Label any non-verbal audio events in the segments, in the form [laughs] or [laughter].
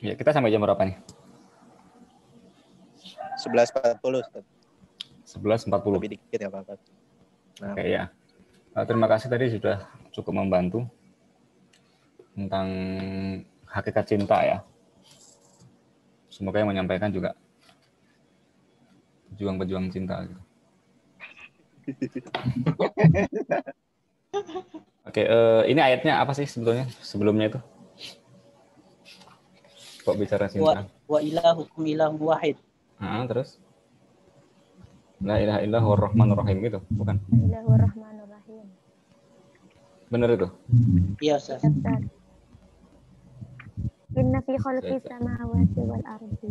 Ya, kita sampai jam berapa nih? 11.40. 11.40. Lebih dikit ya Pak. Nah. Oke ya. Terima kasih tadi sudah cukup membantu tentang hakikat cinta ya. Semoga yang menyampaikan juga pejuang-pejuang cinta gitu. [laughs] Oke, eh, ini ayatnya apa sih sebetulnya sebelumnya itu? Kok bicara sinta Wa, wa kum ilahu wahid. Ah, terus? La ilaha illahu rahmanur rahim gitu, bukan? Illahu rahmanur rahim. Benar itu? Iya, Ustaz. Inna fi khalqis samawati wal ardi.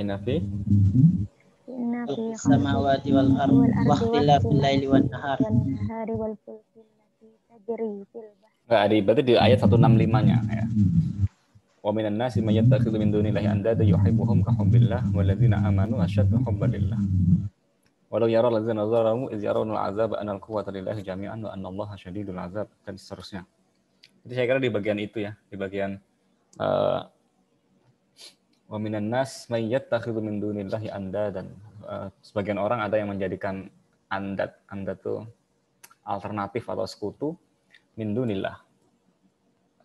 Inna fi Inna fi samawati wal ardi wa ikhtilafil laili wan nahari wal fulki allati tajri fil bahri di, berarti di ayat 165-nya ya. Hmm. Wa minan nasi may yattakhidhu min dunillahi andada yuhibbuhum ka hubbillah walladzina amanu asyadu hubban lillah. Walau yara alladzina zalamu iz yarawna al'azaba anal al-quwwata lillahi jami'an wa anna Allah syadidul azab dan seterusnya. Jadi saya kira di bagian itu ya, di bagian uh, wa minan nas may yattakhidhu min dunillahi andadan. Uh, sebagian orang ada yang menjadikan andat, andat itu alternatif atau sekutu min dunillah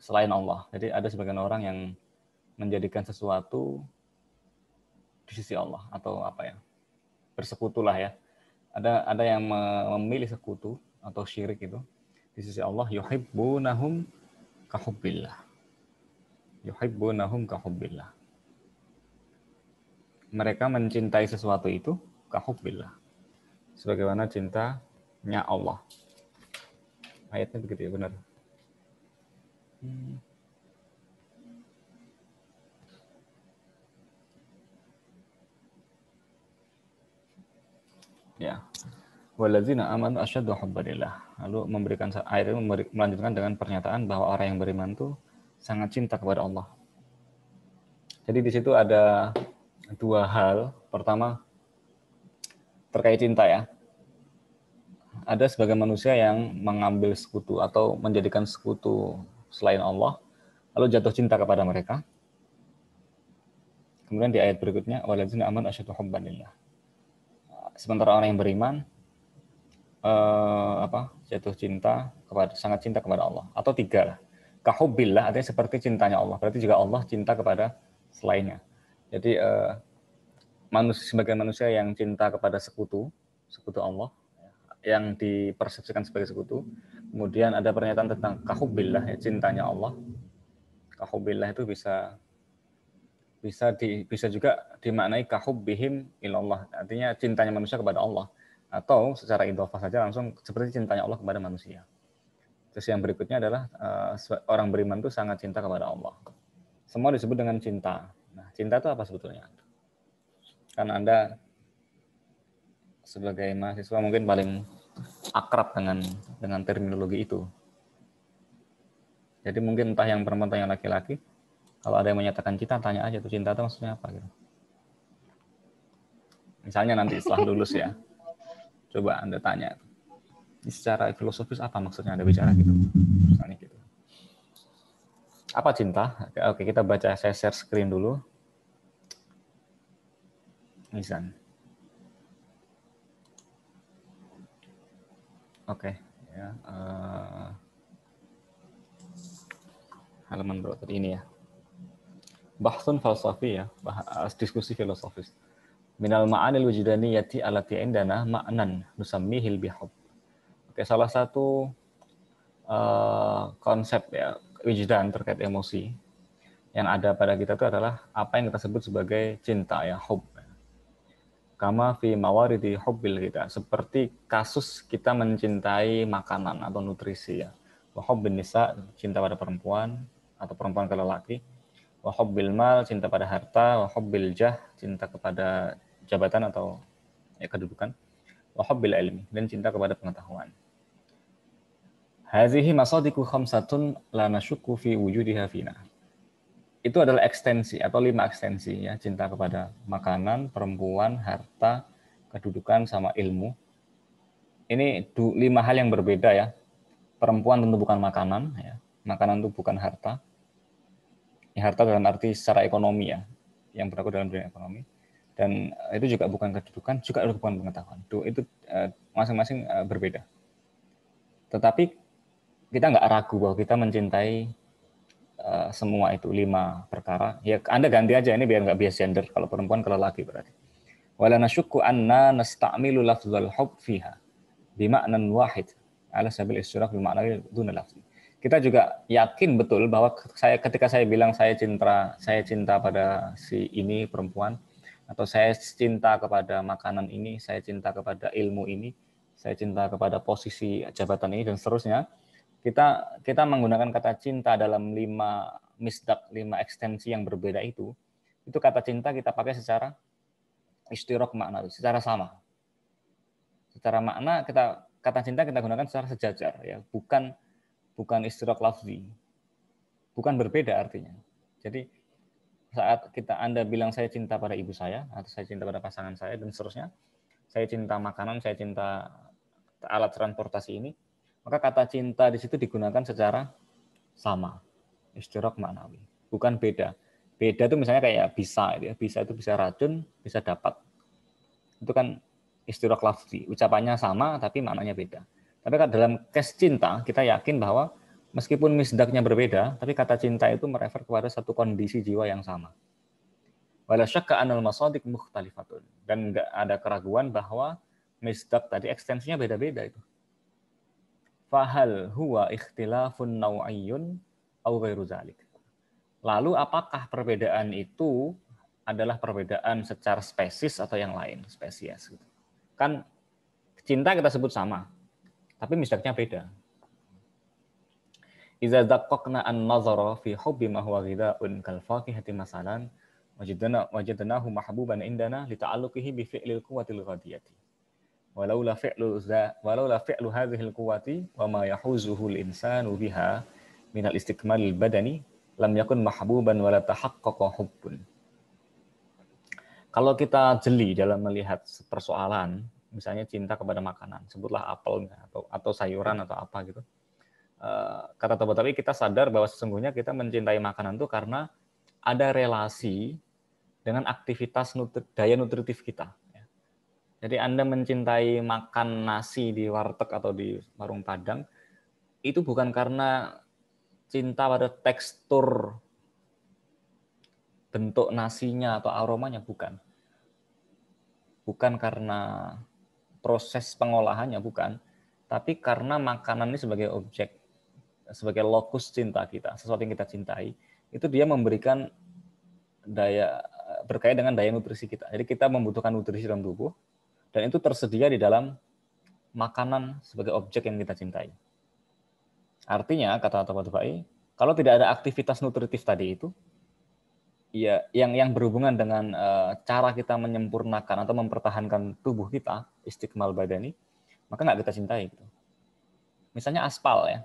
selain Allah. Jadi ada sebagian orang yang menjadikan sesuatu di sisi Allah atau apa ya? Bersekutulah ya. Ada ada yang memilih sekutu atau syirik itu di sisi Allah yuhibbunahum kahubbillah. Yuhibbunahum kahubillah. Mereka mencintai sesuatu itu kahubillah. Sebagaimana cintanya Allah ayatnya begitu ya benar. Hmm. Ya. Walazina aman asyadu hubbalillah. Lalu memberikan ayat melanjutkan dengan pernyataan bahwa orang yang beriman itu sangat cinta kepada Allah. Jadi di situ ada dua hal. Pertama terkait cinta ya ada sebagian manusia yang mengambil sekutu atau menjadikan sekutu selain Allah, lalu jatuh cinta kepada mereka. Kemudian di ayat berikutnya, waladzina aman asyhadu hubbanillah. Sementara orang yang beriman eh, apa jatuh cinta kepada sangat cinta kepada Allah atau tiga lah. Kahubillah artinya seperti cintanya Allah. Berarti juga Allah cinta kepada selainnya. Jadi eh, manusia sebagian manusia yang cinta kepada sekutu, sekutu Allah, yang dipersepsikan sebagai sekutu. Kemudian ada pernyataan tentang kahubillah, ya, cintanya Allah. Kahubillah itu bisa bisa di, bisa juga dimaknai kahubihim ilallah, artinya cintanya manusia kepada Allah. Atau secara idofah saja langsung seperti cintanya Allah kepada manusia. Terus yang berikutnya adalah eh, orang beriman itu sangat cinta kepada Allah. Semua disebut dengan cinta. Nah, cinta itu apa sebetulnya? Karena Anda sebagai mahasiswa mungkin paling akrab dengan dengan terminologi itu. Jadi mungkin entah yang perempuan atau yang laki-laki, kalau ada yang menyatakan cinta, tanya aja tuh cinta itu maksudnya apa gitu. Misalnya nanti setelah lulus ya, coba anda tanya, secara filosofis apa maksudnya anda bicara gitu, misalnya gitu. Apa cinta? Oke kita baca, saya share screen dulu. Misalnya. Oke, okay. ya. Uh, halaman berapa ini ya? Bahsun falsafi ya, eh, diskusi filosofis. Minal ma'anil yati alati indana ma'nan nusammihil bihub. Oke, salah satu uh, konsep ya wujudan terkait emosi yang ada pada kita itu adalah apa yang kita sebut sebagai cinta ya, hub kama fi mawaridi hubbil kita seperti kasus kita mencintai makanan atau nutrisi ya wa hubbin nisa cinta pada perempuan atau perempuan ke lelaki wa hubbil mal cinta pada harta wa hubbil jah cinta kepada jabatan atau ya, kedudukan wa hubbil ilmi dan cinta kepada pengetahuan hadhihi masadiqu khamsatun la nasyukku fi wujudiha fina itu adalah ekstensi atau lima ekstensi ya cinta kepada makanan, perempuan, harta, kedudukan sama ilmu. Ini lima hal yang berbeda ya. Perempuan tentu bukan makanan ya. Makanan itu bukan harta. Ya, harta dalam arti secara ekonomi ya, yang berlaku dalam dunia ekonomi. Dan eh, itu juga bukan kedudukan, juga bukan pengetahuan. itu itu eh, masing-masing eh, berbeda. Tetapi kita nggak ragu bahwa kita mencintai Eh, semua itu lima perkara. Ya Anda ganti aja ini biar nggak bias gender kalau perempuan kalau laki berarti. Wala nasyukku anna nasta'milu lafzul hub fiha bima'nan wahid ala sabil istiraq bima'na duna lafzi. Kita juga yakin betul bahwa saya ketika saya bilang saya cinta saya cinta pada si ini perempuan atau saya cinta kepada makanan ini, saya cinta kepada ilmu ini, saya cinta kepada posisi jabatan ini dan seterusnya kita kita menggunakan kata cinta dalam lima misdak lima ekstensi yang berbeda itu itu kata cinta kita pakai secara istirok makna secara sama secara makna kita kata cinta kita gunakan secara sejajar ya bukan bukan istirok lafzi bukan berbeda artinya jadi saat kita anda bilang saya cinta pada ibu saya atau saya cinta pada pasangan saya dan seterusnya saya cinta makanan saya cinta alat transportasi ini maka kata cinta di situ digunakan secara sama. istirahat maknawi. Bukan beda. Beda itu misalnya kayak bisa. Gitu ya. Bisa itu bisa racun, bisa dapat. Itu kan istirahat lafzi. Ucapannya sama tapi maknanya beda. Tapi dalam kes cinta kita yakin bahwa meskipun misdaknya berbeda, tapi kata cinta itu merefer kepada satu kondisi jiwa yang sama. Wala syakka anal masadik mukhtalifatun. Dan nggak ada keraguan bahwa misdak tadi ekstensinya beda-beda itu. Fahal huwa ikhtilafun naw'iyun au ghairu zalik. Lalu apakah perbedaan itu adalah perbedaan secara spesies atau yang lain, spesies gitu. Kan cinta kita sebut sama, tapi misalnya beda. Iza zaqqaqna an-nazara fi hubbi ma huwa ghida'un kal faqihati masalan wajadna wajadnahu mahbuban indana li bi fi'lil quwwatil ghadiyati walaula fi'lu walaula fi'lu wa ma yahuzuhu insanu biha min al badani lam yakun mahbuban wala tahaqqaqa hubbun. Kalau kita jeli dalam melihat persoalan, misalnya cinta kepada makanan, sebutlah apel atau atau sayuran atau apa gitu. Eh, kata tapi kita sadar bahwa sesungguhnya kita mencintai makanan itu karena ada relasi dengan aktivitas nutri, daya nutritif kita. Jadi Anda mencintai makan nasi di warteg atau di warung Padang itu bukan karena cinta pada tekstur bentuk nasinya atau aromanya bukan. Bukan karena proses pengolahannya bukan, tapi karena makanan ini sebagai objek, sebagai lokus cinta kita, sesuatu yang kita cintai, itu dia memberikan daya berkait dengan daya nutrisi kita. Jadi kita membutuhkan nutrisi dalam tubuh, dan itu tersedia di dalam makanan sebagai objek yang kita cintai. Artinya, kata Topat Dubai, kalau tidak ada aktivitas nutritif tadi itu, ya yang yang berhubungan dengan uh, cara kita menyempurnakan atau mempertahankan tubuh kita, istiqmal badani, maka nggak kita cintai. Gitu. Misalnya aspal ya,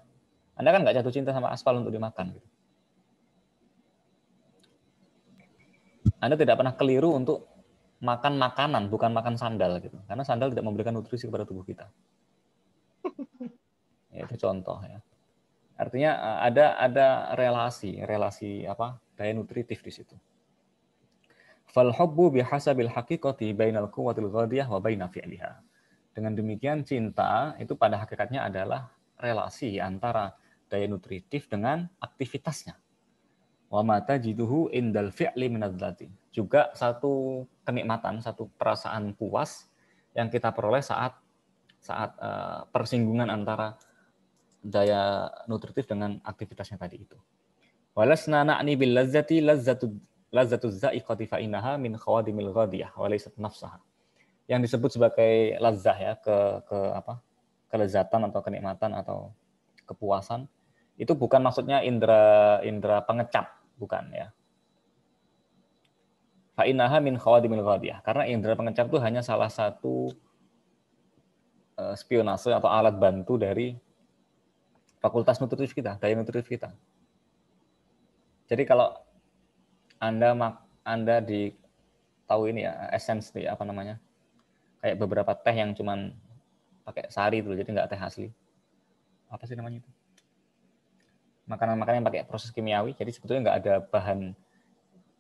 Anda kan nggak jatuh cinta sama aspal untuk dimakan. Gitu. Anda tidak pernah keliru untuk makan makanan bukan makan sandal gitu karena sandal tidak memberikan nutrisi kepada tubuh kita [laughs] ya, itu contoh ya artinya e, ada ada relasi relasi apa daya nutritif di situ fal hubbu bihasabil haqiqati bainal quwwatil ghadiyah wa baina fi'liha dengan demikian cinta itu pada hakikatnya adalah relasi antara daya nutritif dengan aktivitasnya wa mata jiduhu indal fi'li minadzati juga satu kenikmatan, satu perasaan puas yang kita peroleh saat saat uh, persinggungan antara daya nutritif dengan aktivitasnya tadi itu. Walasna na'ni bil lazzati lazzatu lazzatu fa innaha min khawadimil ghadiyah wa nafsaha. Yang disebut sebagai lazzah ya ke ke apa? kelezatan atau kenikmatan atau kepuasan itu bukan maksudnya indera indera pengecap bukan ya fa'inaha min khawadimil ghadiyah. Karena indera pengecap itu hanya salah satu eh, spionase atau alat bantu dari fakultas nutritif kita, daya nutritif kita. Jadi kalau Anda mak, Anda di tahu ini ya, essence nih apa namanya? Kayak beberapa teh yang cuman pakai sari dulu, jadi nggak teh asli. Apa sih namanya itu? Makanan-makanan yang pakai proses kimiawi, jadi sebetulnya nggak ada bahan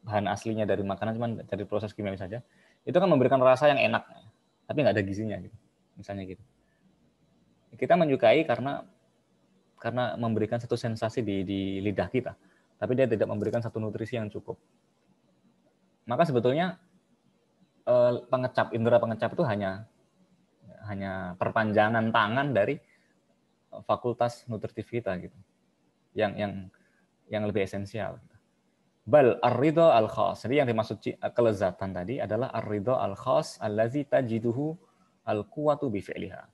bahan aslinya dari makanan cuman dari proses kimia saja itu kan memberikan rasa yang enak tapi nggak ada gizinya gitu misalnya gitu kita menyukai karena karena memberikan satu sensasi di, di lidah kita tapi dia tidak memberikan satu nutrisi yang cukup maka sebetulnya eh, pengecap indera pengecap itu hanya hanya perpanjangan tangan dari fakultas nutritif kita gitu yang yang yang lebih esensial Bal ar al-khas. Jadi yang dimaksud eh, kelezatan tadi adalah ar-ridha al-khas allazi tajiduhu al-quwatu bifi'liha.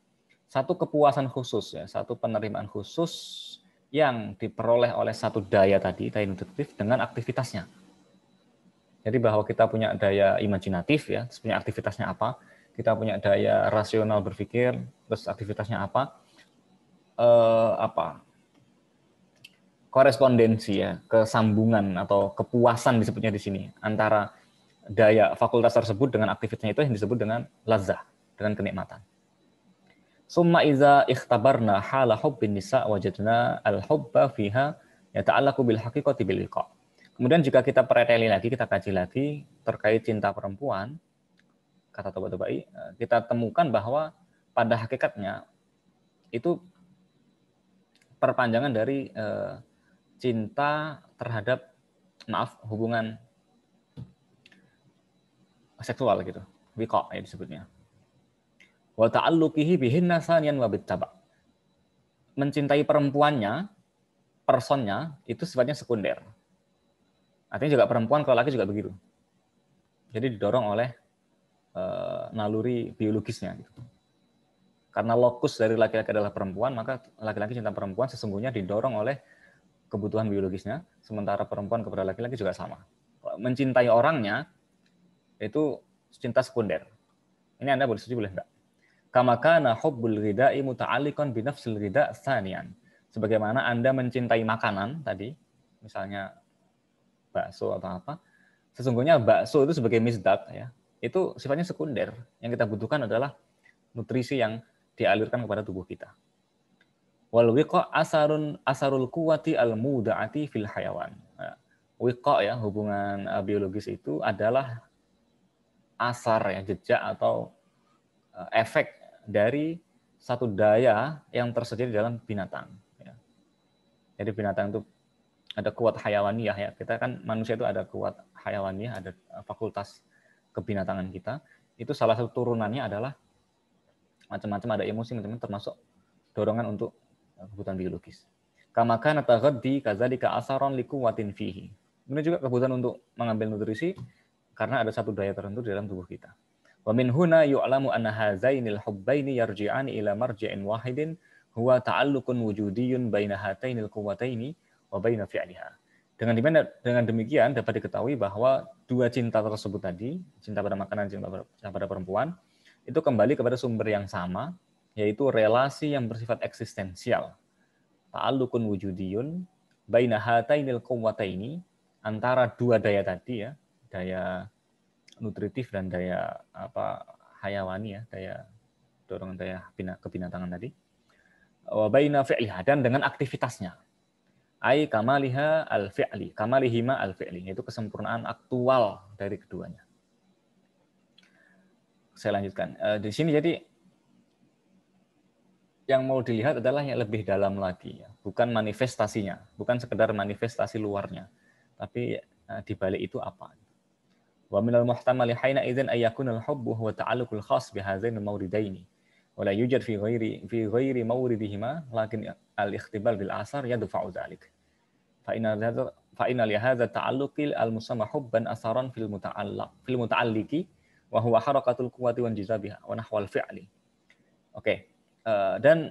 Satu kepuasan khusus ya, satu penerimaan khusus yang diperoleh oleh satu daya tadi, daya induktif dengan aktivitasnya. Jadi bahwa kita punya daya imajinatif ya, terus punya aktivitasnya apa, kita punya daya rasional berpikir, terus aktivitasnya apa, eh, apa korespondensi ya, kesambungan atau kepuasan disebutnya di sini antara daya fakultas tersebut dengan aktivitasnya itu yang disebut dengan lazah, dengan kenikmatan. Summa iza ikhtabarna hala hubbin nisa wajadna al-hubba fiha yata'allaku bil haqiqati bil Kemudian jika kita pereteli lagi, kita kaji lagi terkait cinta perempuan, kata toba Tobai, eh, kita temukan bahwa pada hakikatnya itu perpanjangan dari eh, cinta terhadap maaf hubungan seksual gitu. wiko ya disebutnya. Wa ta'alluqihi bihinna saniyan wa bittaba. Mencintai perempuannya, personnya itu sifatnya sekunder. Artinya juga perempuan kalau laki juga begitu. Jadi didorong oleh e, naluri biologisnya gitu. Karena lokus dari laki-laki adalah perempuan, maka laki-laki cinta perempuan sesungguhnya didorong oleh kebutuhan biologisnya, sementara perempuan kepada laki-laki juga sama. Mencintai orangnya itu cinta sekunder. Ini Anda boleh setuju boleh enggak? Kamakana hubbul ghida'i muta'alliqan nafsil ghida' tsaniyan. Sebagaimana Anda mencintai makanan tadi, misalnya bakso atau apa, sesungguhnya bakso itu sebagai misdak ya. Itu sifatnya sekunder. Yang kita butuhkan adalah nutrisi yang dialirkan kepada tubuh kita wal wiqa asarun asarul kuwati al mudaati fil hayawan. Nah, wiqa ya hubungan eh, biologis itu adalah asar ya jejak atau eh, efek dari satu daya yang tersedia di dalam binatang. Ya. Jadi binatang itu ada kuat hayawaniah ya. Kita kan manusia itu ada kuat hayawaniah, ada eh, fakultas kebinatangan kita. Itu salah satu turunannya adalah macam-macam ada emosi teman-teman termasuk dorongan untuk kebutuhan biologis. Kamakan di kazalika asaron watin fihi. Kemudian juga kebutuhan untuk mengambil nutrisi karena ada satu daya tertentu di dalam tubuh kita. Wa min huna yu'lamu anna hazainil hubbaini yarji'ani ila marji'in wahidin huwa taallukun wujudiyun baina hatainil quwwataini wa baina fi'liha. Dengan dengan demikian dapat diketahui bahwa dua cinta tersebut tadi, cinta pada makanan, cinta pada, cinta pada perempuan, itu kembali kepada sumber yang sama, yaitu relasi yang bersifat eksistensial. Ta'alukun wujudiyun baina hatainil kuwataini antara dua daya tadi ya, daya nutritif dan daya apa hayawani ya, daya dorongan daya kebinatangan tadi. Wa baina fi'liha dan dengan aktivitasnya. Ai kamaliha al fi'li, kamalihima al fi'li, yaitu kesempurnaan aktual dari keduanya. Saya lanjutkan. Eh, di sini jadi yang mau dilihat adalah yang lebih dalam lagi, ya. bukan manifestasinya, bukan sekedar manifestasi luarnya, tapi uh, di balik itu apa? Wa minal muhtamali haina idzan ayakun al-hubbu huwa ta'alluqul khas bi hadzain mawridaini wa la yujad fi ghairi fi ghairi mawridihima lakin al-ikhtibal bil asar yadfa'u dhalik Fa inna hadza fa inna li hadza ta'alluqil al-musamma hubban asaran fil muta'allaq fil muta'alliqi wa huwa harakatul quwwati wan jizabiha wa nahwal fi'li. Oke. Okay. Eh, dan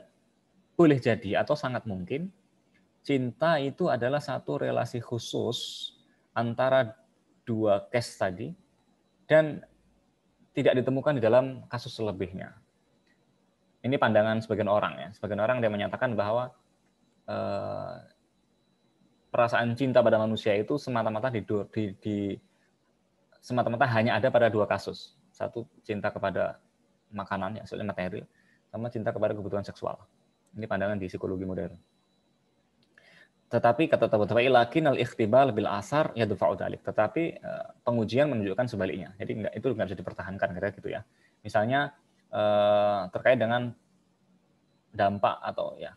boleh jadi atau sangat mungkin cinta itu adalah satu relasi khusus antara dua case tadi dan tidak ditemukan di dalam kasus selebihnya. Ini pandangan sebagian orang ya. Sebagian orang dia menyatakan bahwa eh, perasaan cinta pada manusia itu semata-mata di, di, di semata-mata hanya ada pada dua kasus. Satu cinta kepada makanan ya, materi, sama cinta kepada kebutuhan seksual. Ini pandangan di psikologi modern. Tetapi kata Tabu Tabai, lakin al ikhtibal bil asar ya udalik. Tetapi eh, pengujian menunjukkan sebaliknya. Jadi enggak, itu nggak bisa dipertahankan kira gitu ya. Misalnya eh, terkait dengan dampak atau ya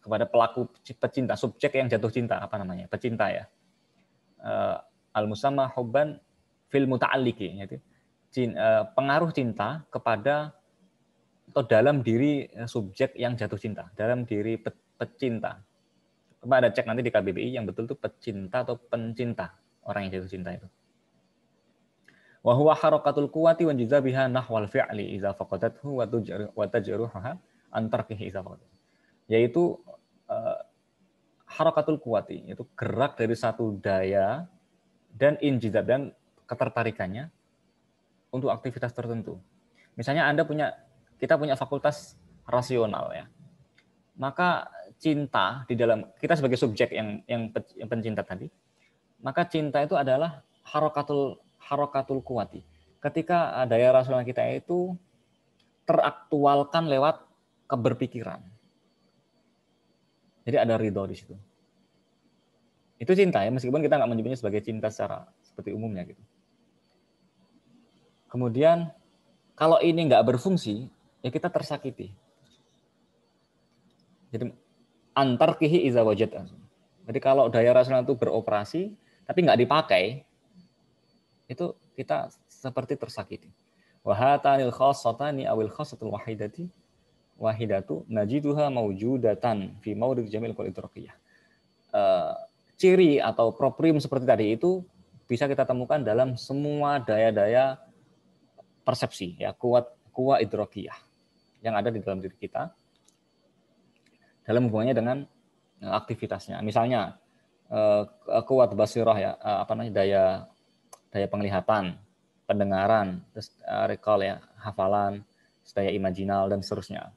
kepada, pelaku pecinta subjek yang jatuh cinta apa namanya pecinta ya eh, al musamma hubban fil muta'alliqi yaitu pengaruh cinta kepada atau dalam diri eh, subjek yang jatuh cinta, dalam diri pe pecinta. Coba ada cek nanti di KBBI yang betul itu pecinta atau pencinta orang yang jatuh cinta itu. Wa huwa harakatul quwati wa jazabiha nahwal fi'li idza faqadathu wa tajruha an tarkihi idza faqadat. Yaitu uh, harakatul quwati, itu gerak dari satu daya dan injizab dan ketertarikannya untuk aktivitas tertentu. Misalnya Anda punya kita punya fakultas rasional ya. Maka cinta di dalam kita sebagai subjek yang yang, pencinta tadi, maka cinta itu adalah harokatul harokatul kuati. Ketika eh, daya rasional kita itu teraktualkan lewat keberpikiran. Jadi ada ridho di situ. Itu cinta ya, meskipun kita nggak menyebutnya sebagai cinta secara seperti umumnya gitu. Kemudian kalau ini nggak berfungsi, ya kita tersakiti. Jadi antar kihi iza Jadi kalau daya rasional itu beroperasi tapi nggak dipakai, itu kita seperti tersakiti. Wahatanil khasatani awil khasatul wahidati wahidatu najiduha maujudatan fi maudid jamil qul idrakiyah. Eh, ciri atau proprium seperti tadi itu bisa kita temukan dalam semua daya-daya persepsi ya kuat kuat idrokiyah yang ada di dalam diri kita dalam hubungannya dengan e, aktivitasnya. Misalnya e, kuat basirah ya, e, apa namanya daya daya penglihatan, pendengaran, terus recall ya, hafalan, daya imajinal dan seterusnya.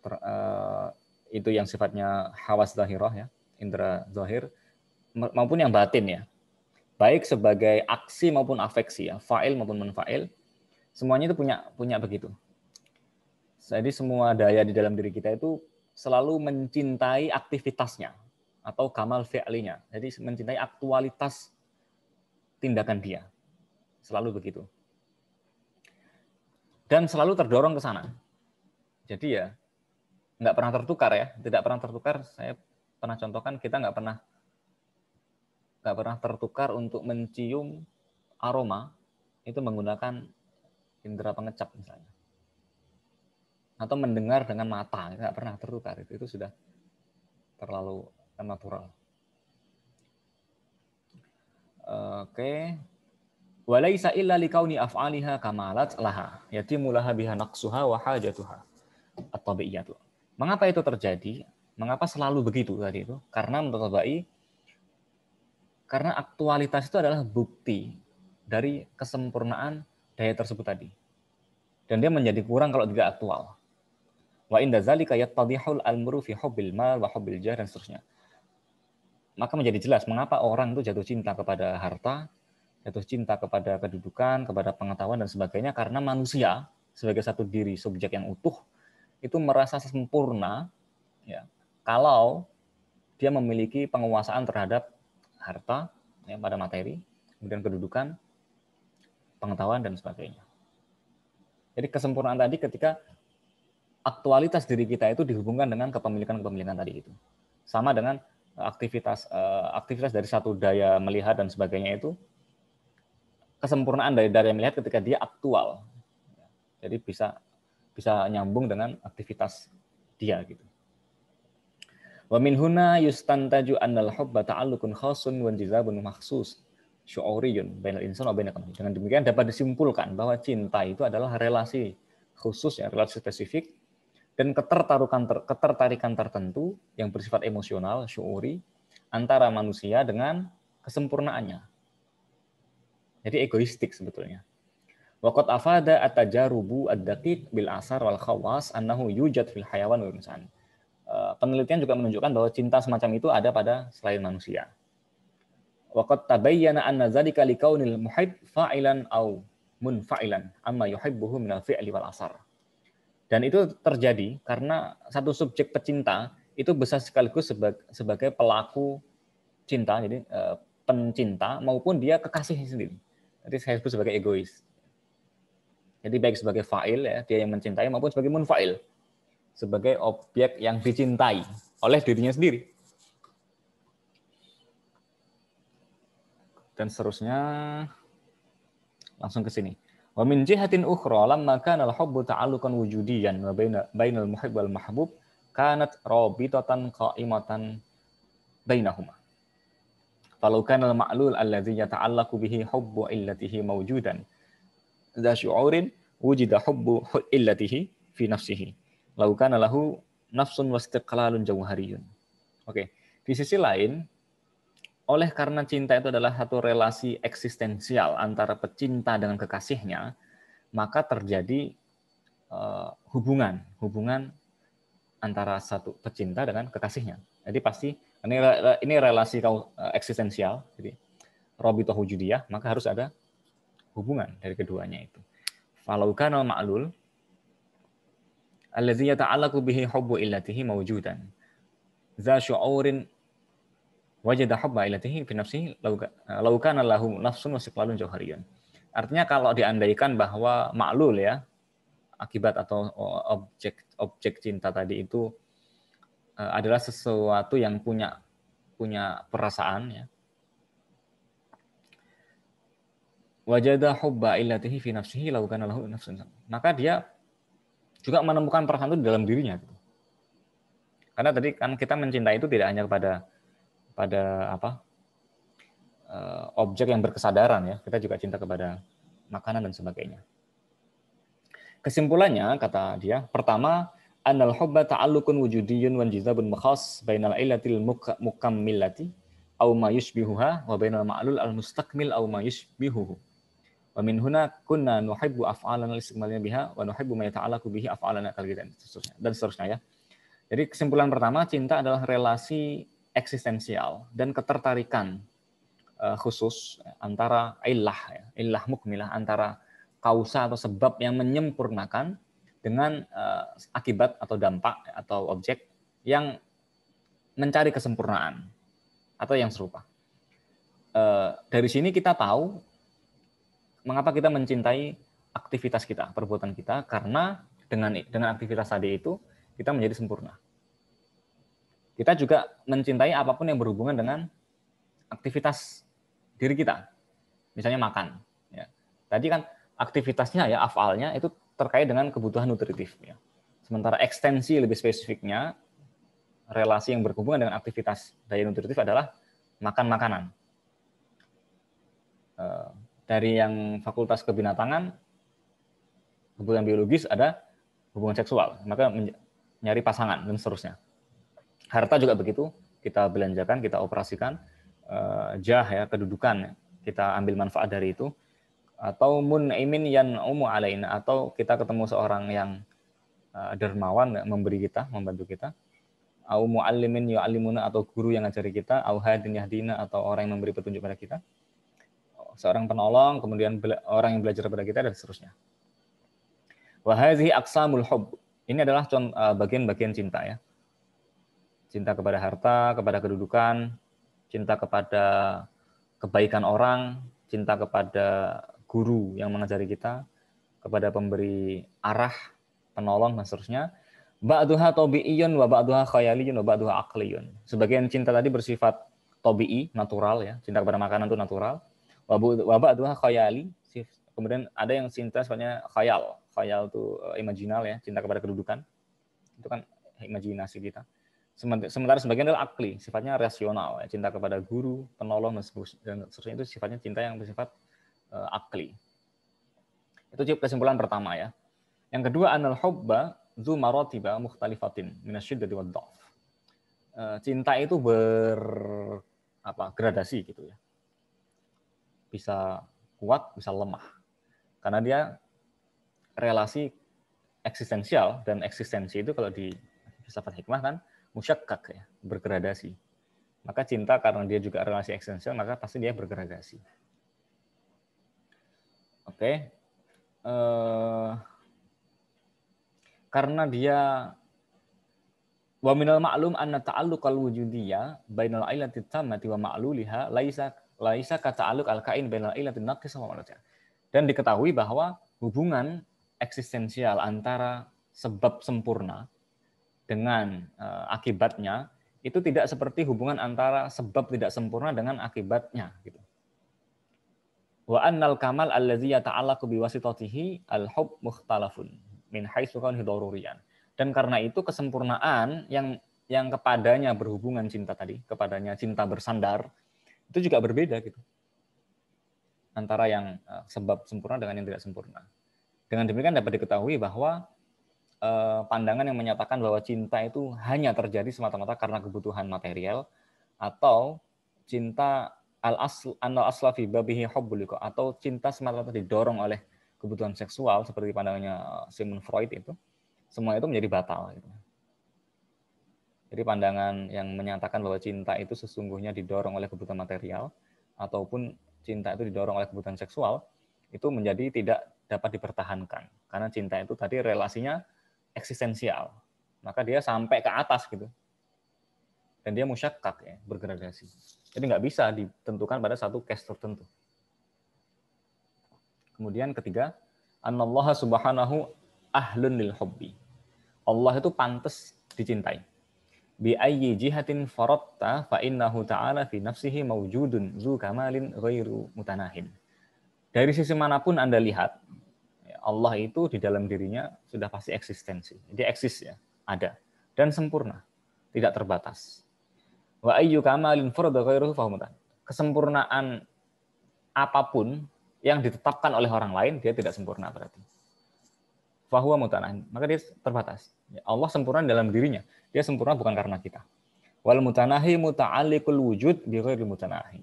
Ter, uh, itu yang sifatnya hawas zahirah ya, indera zahir maupun yang batin ya. Baik sebagai aksi maupun afeksi ya, fa'il maupun munfa'il semuanya itu punya punya begitu jadi semua daya di dalam diri kita itu selalu mencintai aktivitasnya atau kamal fi'linya. Jadi mencintai aktualitas tindakan dia. Selalu begitu. Dan selalu terdorong ke sana. Jadi ya, nggak pernah tertukar ya. Tidak pernah tertukar, saya pernah contohkan kita nggak pernah nggak pernah tertukar untuk mencium aroma itu menggunakan indera pengecap misalnya atau mendengar dengan mata nggak pernah tertukar itu, itu sudah terlalu natural. Oke. Okay. Walaisa illa likauni af'aliha kamalat laha yati mulaha biha naqsuha wa hajatuha at Mengapa itu terjadi? Mengapa selalu begitu tadi itu? Karena menurut Tabai karena aktualitas itu adalah bukti dari kesempurnaan daya tersebut tadi. Dan dia menjadi kurang kalau tidak aktual. Wa inda zalika yattadihul al-muru fi hubbil mal wa hubbil jah dan seterusnya. Maka menjadi jelas mengapa orang itu jatuh cinta kepada harta, jatuh cinta kepada kedudukan, kepada pengetahuan dan sebagainya karena manusia sebagai satu diri subjek yang utuh itu merasa sempurna ya kalau dia memiliki penguasaan terhadap harta ya, pada materi, kemudian kedudukan, pengetahuan dan sebagainya. Jadi kesempurnaan tadi ketika aktualitas diri kita itu dihubungkan dengan kepemilikan-kepemilikan tadi itu. Sama dengan eh, aktivitas eh, aktivitas dari satu daya melihat dan sebagainya itu kesempurnaan dari daya melihat ketika dia aktual. Jadi bisa bisa nyambung dengan aktivitas dia gitu. Wa min huna yustantaju annal hubba ta'allukun khasun wa jizabun makhsus syu'uriyun bainal insan wa bainal Dengan demikian dapat disimpulkan bahwa cinta itu adalah relasi khusus ya, relasi spesifik dan ketertarukan ter, ketertarikan tertentu yang bersifat emosional, syuuri, antara manusia dengan kesempurnaannya. Jadi egoistik sebetulnya. Waqat afada at-tajarubu ad-daqiq bil asar wal khawas annahu yujad fil hayawan wal insan. E, penelitian juga menunjukkan bahwa cinta semacam itu ada pada selain manusia. Waqat tabayyana anna dzalika likaunil muhib fa'ilan au munfa'ilan amma yuhibbuhu min al-fi'li wal asar dan itu terjadi karena satu subjek pecinta itu bisa sekaligus sebagai, pelaku cinta, jadi eh, pencinta maupun dia kekasih sendiri. Jadi saya sebut sebagai egois. Jadi baik sebagai fa'il ya, dia yang mencintai maupun sebagai munfa'il. Sebagai objek yang dicintai oleh dirinya sendiri. Dan seterusnya langsung ke sini. Wa min jihatin ukhra lamma kana al-hubbu ta'alluqan wujudiyan wa bainal muhib wal mahbub kanat rabitatan qa'imatan bainahuma. Falau kana al-ma'lul alladhi yata'allaqu bihi hubbu illatihi mawjudan za syu'urin wujida hubbu illatihi fi nafsihi. Lau kana lahu nafsun wastiqlalun jauhariyun. Oke, okay. di sisi lain oleh karena cinta itu adalah satu relasi eksistensial antara pecinta dengan kekasihnya, maka terjadi eh, hubungan, hubungan antara satu pecinta dengan kekasihnya. Jadi pasti ini ini relasi kau eh, eksistensial. Jadi Robito Hujudiyah, maka harus ada hubungan dari keduanya itu. Falau kana ma'lul alladzi yata'allaqu bihi hubbu illatihi mawjudan. Za wajada hubba ilatihi fi nafsi laukana eh, lahu nafsun wasiqlalun jauhariyun. Artinya kalau diandaikan bahwa maklul ya, akibat atau oh, objek objek cinta tadi itu eh, adalah sesuatu yang punya punya perasaan ya. Wajada hubba ilatihi fi nafsihi laukana lahu nafsun. Maka dia juga menemukan perasaan itu di dalam dirinya. Gitu. Karena tadi kan kita mencintai itu tidak hanya kepada pada apa eh, objek yang berkesadaran ya kita juga cinta kepada makanan dan sebagainya kesimpulannya kata dia pertama anal hubba ta'alluqun wujudiyun wa jizabun makhas bainal illatil mukammilati au ma yushbihuha wa bainal ma'lul al mustakmil au ma yushbihuhu wa min huna kunna nuhibbu af'alana istiqmalina biha wa nuhibbu ma yata'allaqu bihi af'alana kal dan dan seterusnya ya jadi kesimpulan pertama cinta adalah relasi eksistensial dan ketertarikan uh, khusus antara ilah, ya, ilah mukmilah antara kausa atau sebab yang menyempurnakan dengan uh, akibat atau dampak atau objek yang mencari kesempurnaan atau yang serupa. Uh, dari sini kita tahu mengapa kita mencintai aktivitas kita, perbuatan kita, karena dengan dengan aktivitas tadi itu kita menjadi sempurna. Kita juga mencintai apapun yang berhubungan dengan aktivitas diri kita. Misalnya makan. Ya. Tadi kan aktivitasnya ya afalnya itu terkait dengan kebutuhan nutritif. Ya. Sementara ekstensi lebih spesifiknya relasi yang berhubungan dengan aktivitas daya nutritif adalah makan makanan. Eh, dari yang fakultas kebinatangan, kebutuhan biologis ada hubungan seksual, maka nyari pasangan dan seterusnya. Harta juga begitu, kita belanjakan, kita operasikan, eh, jah ya, kedudukan, ya, kita ambil manfaat dari itu. Atau mun imin yan umu alain atau kita ketemu seorang yang eh, dermawan, ya, memberi kita, membantu kita. Au mu'allimin yu'allimuna, atau guru yang ngajari kita. Au hadin yahdina, atau orang yang memberi petunjuk pada kita. Seorang penolong, kemudian orang yang belajar pada kita, dan seterusnya. wahai zhi aksamul hub. Ini adalah eh, bagian-bagian cinta ya cinta kepada harta, kepada kedudukan, cinta kepada kebaikan orang, cinta kepada guru yang mengajari kita, kepada pemberi arah, penolong, dan seterusnya. Ba'duha tobi'iyun wa ba'duha khayaliyun wa ba'duha aqliyun. Sebagian cinta tadi bersifat tobi'i, natural ya. Cinta kepada makanan itu natural. Wa ba'duha khayali. Kemudian ada yang cinta sebenarnya khayal. Khayal itu eh, imajinal ya, cinta kepada kedudukan. Itu kan imajinasi kita. Sementara sebagian adalah akli, sifatnya rasional, ya. cinta kepada guru, penolong, dan seterusnya itu sifatnya cinta yang bersifat uh, akli. Itu kesimpulan pertama ya. Yang kedua, anal hubba zu marotiba mukhtalifatin minasyiddati dari dhaf. Eh, cinta itu ber apa gradasi gitu ya. Bisa kuat, bisa lemah. Karena dia relasi eksistensial dan eksistensi itu kalau di filsafat hikmah kan musyakkak ya, bergradasi. Maka cinta karena dia juga relasi eksistensial, maka pasti dia bergradasi. Oke. Okay. Uh, eh, karena dia wa minal ma'lum anna ta'alluqal wujudiyya bainal ailati tammati wa ma'luliha laisa laisa aluk al-kain bainal ailati naqis wa ma'luliha. Dan diketahui bahwa hubungan eksistensial antara sebab sempurna dengan eh, akibatnya itu tidak seperti hubungan antara sebab tidak sempurna dengan akibatnya gitu. Wa annal kamal allazi yata'allaqu biwasitatihi al-hub mukhtalafun min haitsu kaunihi Dan karena itu kesempurnaan yang yang kepadanya berhubungan cinta tadi, kepadanya cinta bersandar itu juga berbeda gitu. Antara yang eh, sebab sempurna dengan yang tidak sempurna. Dengan demikian dapat diketahui bahwa Eh, pandangan yang menyatakan bahwa cinta itu hanya terjadi semata-mata karena kebutuhan material atau cinta al asl anal aslafi babihi hubbuliko atau cinta semata-mata didorong oleh kebutuhan seksual seperti pandangannya eh, Sigmund Freud itu semua itu menjadi batal gitu. Jadi pandangan yang menyatakan bahwa cinta itu sesungguhnya didorong oleh kebutuhan material ataupun cinta itu didorong oleh kebutuhan seksual itu menjadi tidak dapat dipertahankan karena cinta itu tadi relasinya eksistensial. Maka dia sampai ke atas gitu. Dan dia musyakak ya, bergradasi. Jadi nggak bisa ditentukan pada satu case tertentu. Kemudian ketiga, Allah subhanahu ahlun lil hubbi. Allah itu pantas dicintai. Bi ayyi jihatin faratta fa innahu ta'ala fi nafsihi mawjudun zu kamalin ghairu mutanahin. Dari sisi manapun Anda lihat, Allah itu di dalam dirinya sudah pasti eksistensi. Dia eksis ya, ada dan sempurna, tidak terbatas. Wa ayyu kamalin furda ghairuhu fahumutan. Kesempurnaan apapun yang ditetapkan oleh orang lain dia tidak sempurna berarti. Fahuwa mutanahin. Maka dia terbatas. Ya, Allah sempurna dalam dirinya. Dia sempurna bukan karena kita. Wal mutanahi muta'alliqul wujud bi mutanahi.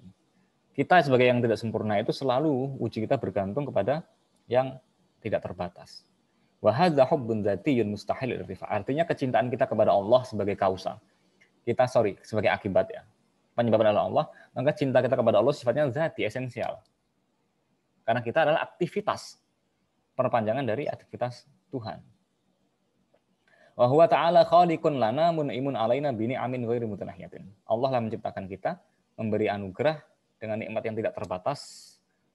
Kita sebagai yang tidak sempurna itu selalu uji kita bergantung kepada yang tidak terbatas. hubbun mustahil irtifa. Artinya kecintaan kita kepada Allah sebagai kausa. Kita sorry, sebagai akibat ya. Penyebabnya adalah Allah, maka cinta kita kepada Allah sifatnya zati, esensial. Karena kita adalah aktivitas perpanjangan dari aktivitas Tuhan. Wa ta'ala khaliqun lana mun'imun alaina bini amin ghairi mutanahiyatin. Allah lah menciptakan kita, memberi anugerah dengan nikmat yang tidak terbatas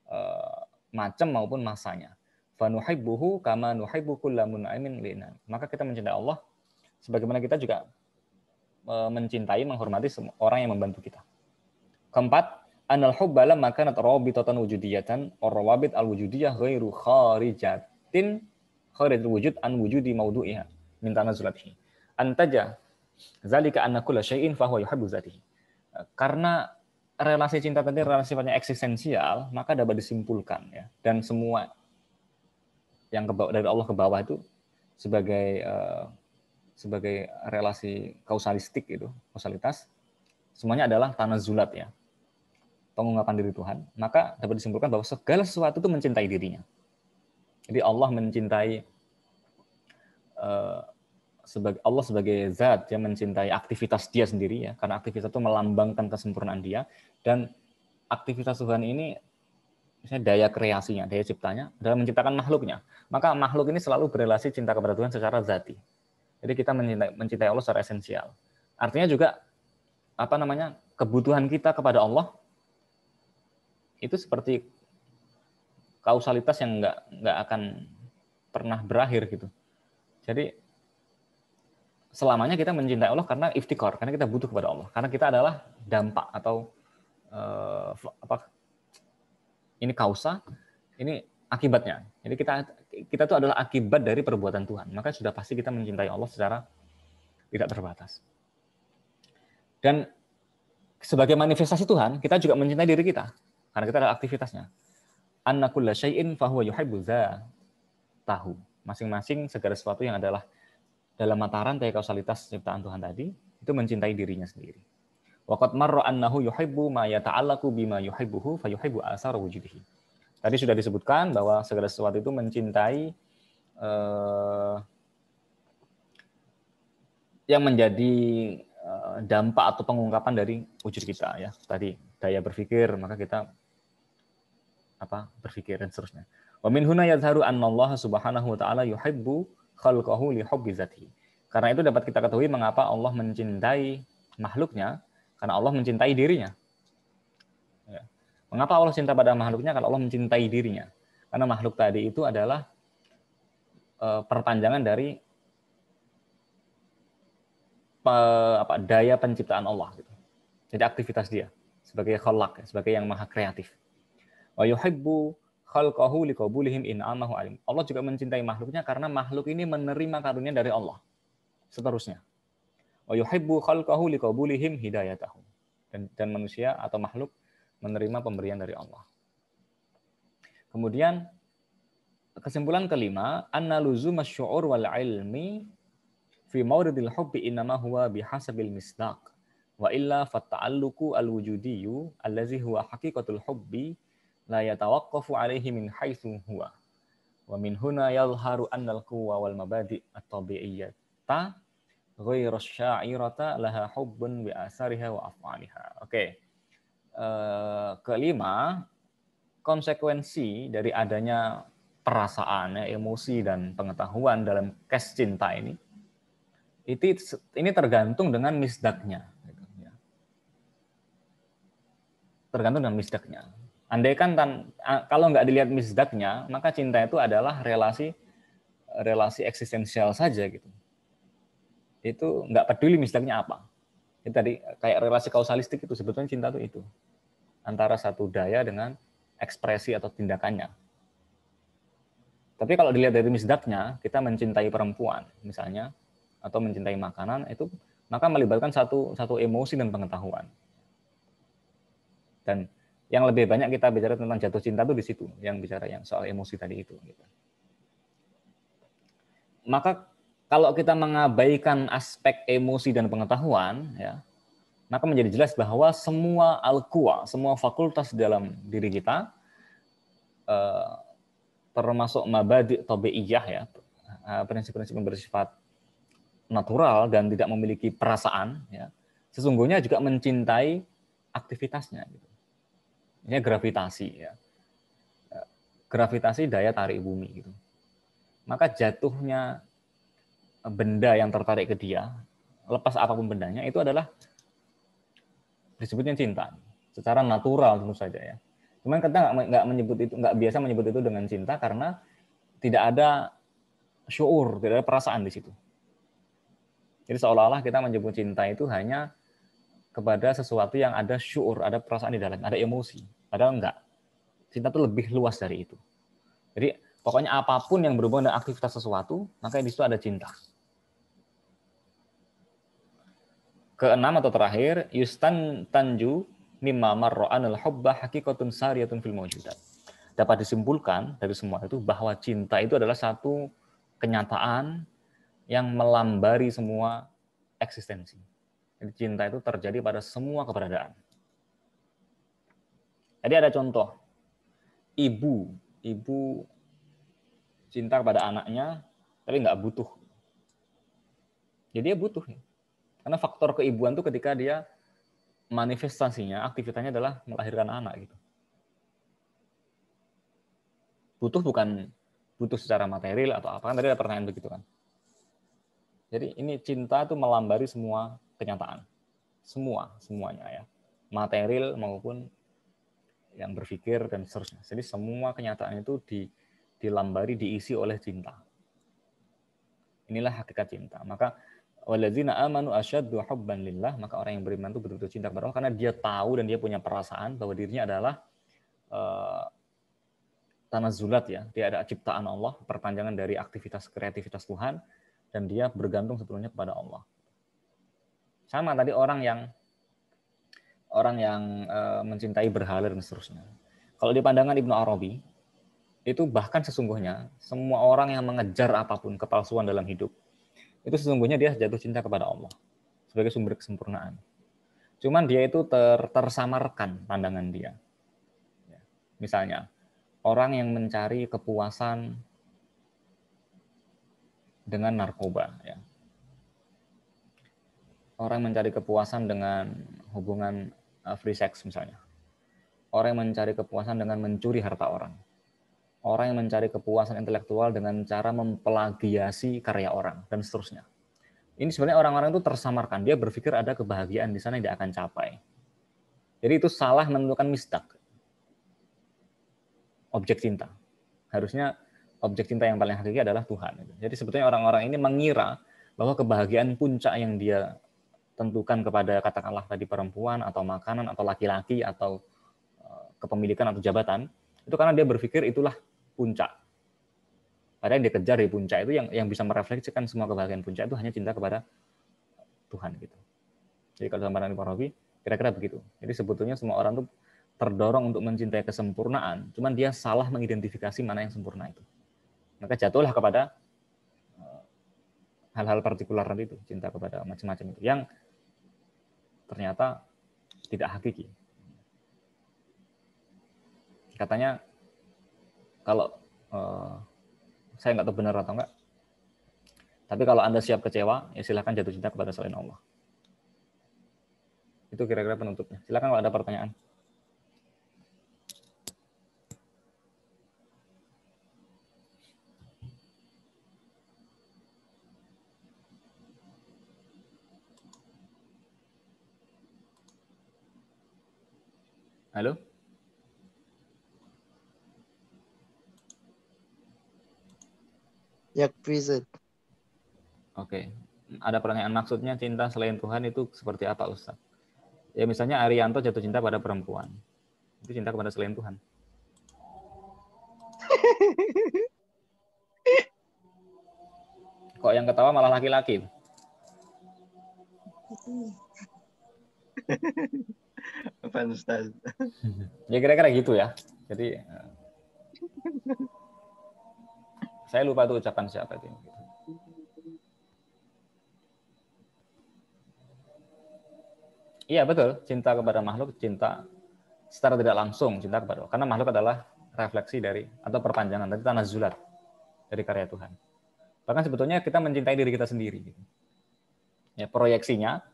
eh, macam maupun masanya fanuhibbuhu kama nuhibbu kullamun amin lina. Maka kita mencintai Allah sebagaimana kita juga e, mencintai, menghormati semua orang yang membantu kita. Keempat, anal hubba lam makanat rabitatan wujudiyatan warwabit al wujudiyah ghairu kharijatin kharijul wujud an wujudi maudu'iha min tanazulatihi. Antaja zalika anna kulla syai'in fahuwa yuhibbu zatihi. E, karena relasi cinta tadi relasi sifatnya eksistensial, maka dapat disimpulkan ya. Dan semua yang ke dari Allah ke bawah itu sebagai eh, sebagai relasi kausalistik itu, kausalitas, semuanya adalah tanah zulat ya, pengungkapan diri Tuhan. Maka dapat disimpulkan bahwa segala sesuatu itu mencintai dirinya. Jadi Allah mencintai eh, sebagai Allah sebagai zat yang mencintai aktivitas dia sendiri ya, karena aktivitas itu melambangkan kesempurnaan dia dan aktivitas Tuhan ini misalnya daya kreasinya, daya ciptanya adalah menciptakan makhluknya. Maka makhluk ini selalu berrelasi cinta kepada Tuhan secara zati. Jadi kita mencintai, mencintai Allah secara esensial. Artinya juga apa namanya kebutuhan kita kepada Allah itu seperti kausalitas yang nggak nggak akan pernah berakhir gitu. Jadi selamanya kita mencintai Allah karena iftikor, karena kita butuh kepada Allah, karena kita adalah dampak atau eh, apa ini kausa, ini akibatnya. Jadi kita kita itu adalah akibat dari perbuatan Tuhan. Maka sudah pasti kita mencintai Allah secara tidak terbatas. Dan sebagai manifestasi Tuhan, kita juga mencintai diri kita karena kita adalah aktivitasnya. Anna kulla syai'in fahuwa yuhibbu tahu. Masing-masing segala sesuatu yang adalah dalam mataran dari kausalitas ciptaan Tuhan tadi, itu mencintai dirinya sendiri. Waqat marra annahu yuhibbu ma yata'allaku bima yuhibbuhu fa asar wujudihi. Tadi sudah disebutkan bahwa segala sesuatu itu mencintai eh, yang menjadi eh, dampak atau pengungkapan dari wujud kita ya. Tadi daya berpikir, maka kita apa? berpikir dan seterusnya. Wa min huna yadhharu Allah subhanahu wa ta'ala yuhibbu khalqahu li hubbi Karena itu dapat kita ketahui mengapa Allah mencintai makhluknya karena Allah mencintai dirinya. Ya. Mengapa Allah cinta pada makhluknya? Karena Allah mencintai dirinya. Karena makhluk tadi itu adalah uh, perpanjangan dari pe, apa, daya penciptaan Allah. Gitu. Jadi aktivitas dia sebagai khalak, sebagai yang maha kreatif. Wa yuhibbu khalqahu liqabulihim amahu alim. Allah juga mencintai makhluknya karena makhluk ini menerima karunia dari Allah. Seterusnya wa yuhibbu khalqahu liqabulihim hidayatahum. Dan, dan manusia atau makhluk menerima pemberian dari Allah. Kemudian kesimpulan kelima, anna luzum syu'ur wal ilmi fi mawridil hubbi innama huwa bihasabil misdaq wa illa fatta'alluqu al wujudiyyu allazi huwa haqiqatul hubbi la yatawaqqafu alaihi min haitsu huwa. Wa min huna yadhharu anna al quwwa wal mabadi' at tabiiyyah ghairu syairata laha hubbun bi asariha wa Oke. Eh, kelima, konsekuensi dari adanya perasaan, ya, emosi dan pengetahuan dalam kes cinta ini itu ini tergantung dengan misdaknya. Gitu, ya. Tergantung dengan misdaknya. Andaikan tan, kalau nggak dilihat misdaknya, maka cinta itu adalah relasi relasi eksistensial saja gitu itu nggak peduli misalnya apa. Itu tadi kayak relasi kausalistik itu sebetulnya cinta itu itu antara satu daya dengan ekspresi atau tindakannya. Tapi kalau dilihat dari misdaknya, kita mencintai perempuan misalnya atau mencintai makanan itu maka melibatkan satu satu emosi dan pengetahuan. Dan yang lebih banyak kita bicara tentang jatuh cinta itu di situ, yang bicara yang soal emosi tadi itu. Gitu. Maka kalau kita mengabaikan aspek emosi dan pengetahuan, ya, maka menjadi jelas bahwa semua alkua, semua fakultas dalam diri kita, eh, termasuk mabadi tobeiyah ya, eh, prinsip-prinsip yang bersifat natural dan tidak memiliki perasaan, ya, sesungguhnya juga mencintai aktivitasnya. Gitu. Ini gravitasi ya, eh, gravitasi daya tarik bumi gitu. Maka jatuhnya benda yang tertarik ke dia, lepas apapun bendanya, itu adalah disebutnya cinta. Secara natural tentu saja ya. Cuman kita nggak menyebut itu, nggak biasa menyebut itu dengan cinta karena tidak ada syuur, tidak ada perasaan di situ. Jadi seolah-olah kita menyebut cinta itu hanya kepada sesuatu yang ada syuur, ada perasaan di dalam ada emosi. Padahal enggak. Cinta itu lebih luas dari itu. Jadi pokoknya apapun yang berhubungan dengan aktivitas sesuatu, maka di situ ada cinta. keenam atau terakhir yustan tanju mimma marra'anul hubba haqiqatun sariyatun fil mawjudat. Dapat disimpulkan dari semua itu bahwa cinta itu adalah satu kenyataan yang melambari semua eksistensi. Jadi cinta itu terjadi pada semua keberadaan. Jadi ada contoh. Ibu, ibu cinta kepada anaknya tapi nggak butuh. Jadi dia butuh karena faktor keibuan tuh ketika dia manifestasinya, aktivitasnya adalah melahirkan anak gitu. Butuh bukan butuh secara material atau apa kan tadi ada pertanyaan begitu kan. Jadi ini cinta itu melambari semua kenyataan. Semua, semuanya ya. Material maupun yang berpikir dan seterusnya. Jadi semua kenyataan itu di, dilambari, diisi oleh cinta. Inilah hakikat cinta. Maka Waladzina amanu asyaddu hubban lillah, maka orang yang beriman itu betul-betul cinta kepada Allah karena dia tahu dan dia punya perasaan bahwa dirinya adalah uh, eh, zulat ya. Dia ada ciptaan Allah, perpanjangan dari aktivitas kreativitas Tuhan dan dia bergantung sepenuhnya kepada Allah. Sama tadi orang yang orang yang uh, mencintai berhala dan seterusnya. Kalau di pandangan Ibnu Arabi, itu bahkan sesungguhnya semua orang yang mengejar apapun kepalsuan dalam hidup itu sesungguhnya dia jatuh cinta kepada Allah sebagai sumber kesempurnaan. Cuman dia itu ter, tersamarkan pandangan dia. Ya, misalnya, orang yang mencari kepuasan dengan narkoba. Ya. Orang mencari kepuasan dengan hubungan eh, free sex misalnya. Orang yang mencari kepuasan dengan mencuri harta orang orang yang mencari kepuasan intelektual dengan cara mempelagiasi karya orang dan seterusnya. Ini sebenarnya orang-orang itu tersamarkan, dia berpikir ada kebahagiaan di sana yang dia akan capai. Jadi itu salah menentukan mistak. Objek cinta. Harusnya objek cinta yang paling hakiki adalah Tuhan. Jadi sebetulnya orang-orang ini mengira bahwa kebahagiaan puncak yang dia tentukan kepada katakanlah tadi perempuan atau makanan atau laki-laki atau eh, kepemilikan atau jabatan itu karena dia berpikir itulah puncak. Padahal yang dikejar di puncak itu yang yang bisa merefleksikan semua kebahagiaan puncak itu hanya cinta kepada Tuhan gitu. Jadi kalau gambaran Farabi kira-kira begitu. Jadi sebetulnya semua orang tuh terdorong untuk mencintai kesempurnaan, cuman dia salah mengidentifikasi mana yang sempurna itu. Maka jatuhlah kepada eh, hal-hal partikular tadi itu, cinta kepada macam-macam itu yang ternyata tidak hakiki. Katanya kalau uh, saya nggak tahu benar atau enggak, tapi kalau Anda siap kecewa, ya silahkan jatuh cinta kepada selain Allah. Itu kira-kira penutupnya. Silahkan kalau ada pertanyaan. Halo? Ya Prison. Oke. Ada pertanyaan maksudnya cinta selain Tuhan itu seperti apa Ustaz? Ya misalnya Arianto jatuh cinta pada perempuan. Itu cinta kepada selain Tuhan. Kok yang ketawa malah laki-laki? ya kira-kira gitu ya. Jadi saya lupa tuh ucapan siapa itu. Iya betul, cinta kepada makhluk, cinta secara tidak langsung cinta kepada Allah. Karena makhluk adalah refleksi dari atau perpanjangan dari tanah zulat dari karya Tuhan. Bahkan sebetulnya kita mencintai diri kita sendiri. Gitu. Ya, proyeksinya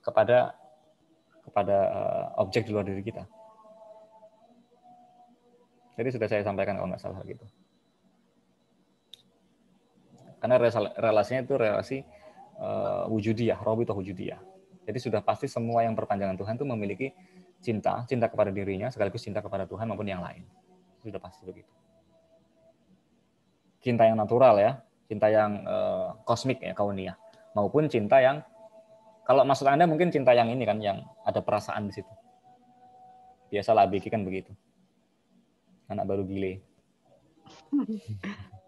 kepada kepada eh, objek di luar diri kita. Jadi sudah saya sampaikan kalau nggak salah gitu. Karena relasinya itu relasi uh, wujudiyah, robitoh wujudiyah. Jadi sudah pasti semua yang perpanjangan Tuhan itu memiliki cinta, cinta kepada dirinya sekaligus cinta kepada Tuhan maupun yang lain. Sudah pasti begitu. Cinta yang natural ya, cinta yang uh, kosmik ya kaunia, maupun cinta yang kalau maksud Anda mungkin cinta yang ini kan yang ada perasaan di situ. Biasalah abiki kan begitu. Anak baru gile. Hmm